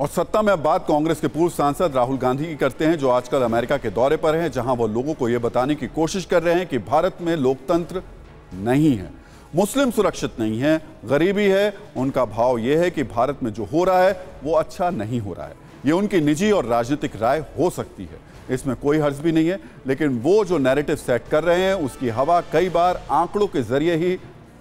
और सत्ता में अब बात कांग्रेस के पूर्व सांसद राहुल गांधी की करते हैं जो आजकल अमेरिका के दौरे पर हैं जहां वो लोगों को ये बताने की कोशिश कर रहे हैं कि भारत में लोकतंत्र नहीं है मुस्लिम सुरक्षित नहीं है गरीबी है उनका भाव यह है कि भारत में जो हो रहा है वो अच्छा नहीं हो रहा है ये उनकी निजी और राजनीतिक राय हो सकती है इसमें कोई हर्ज भी नहीं है लेकिन वो जो नैरेटिव सेट कर रहे हैं उसकी हवा कई बार आंकड़ों के जरिए ही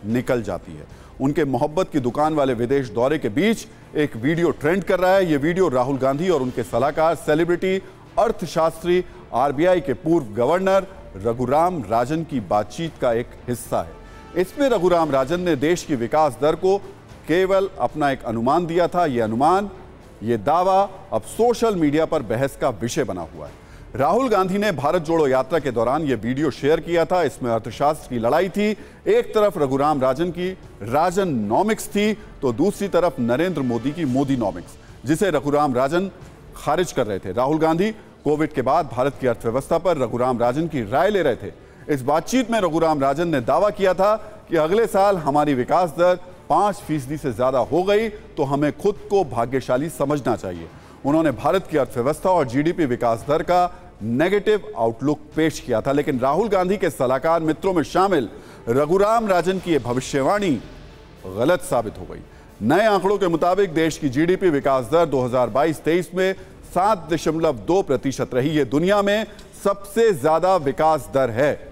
निकल जाती है उनके मोहब्बत की दुकान वाले विदेश दौरे के बीच एक वीडियो ट्रेंड कर रहा है ये वीडियो राहुल गांधी और उनके सलाहकार सेलिब्रिटी अर्थशास्त्री आरबीआई के पूर्व गवर्नर रघुराम राजन की बातचीत का एक हिस्सा है इसमें रघुराम राजन ने देश की विकास दर को केवल अपना एक अनुमान दिया था यह अनुमान ये दावा अब सोशल मीडिया पर बहस का विषय बना हुआ है राहुल गांधी ने भारत जोड़ो यात्रा के दौरान यह वीडियो शेयर किया था इसमें अर्थशास्त्र की लड़ाई थी एक तरफ रघुराम राजन की राजन नॉमिक्स थी तो दूसरी तरफ नरेंद्र मोदी की मोदी नॉमिक्स जिसे रघुराम राजन खारिज कर रहे थे राहुल गांधी कोविड के बाद भारत की अर्थव्यवस्था पर रघुराम राजन की राय ले रहे थे इस बातचीत में रघुराम राजन ने दावा किया था कि अगले साल हमारी विकास दर पांच फीसदी से ज्यादा हो गई तो हमें खुद को भाग्यशाली समझना चाहिए उन्होंने भारत की अर्थव्यवस्था और जीडीपी विकास दर का नेगेटिव आउटलुक पेश किया था लेकिन राहुल गांधी के सलाहकार मित्रों में शामिल रघुराम राजन की यह भविष्यवाणी गलत साबित हो गई नए आंकड़ों के मुताबिक देश की जीडीपी विकास दर 2022-23 में सात दशमलव दो प्रतिशत रही है दुनिया में सबसे ज्यादा विकास दर है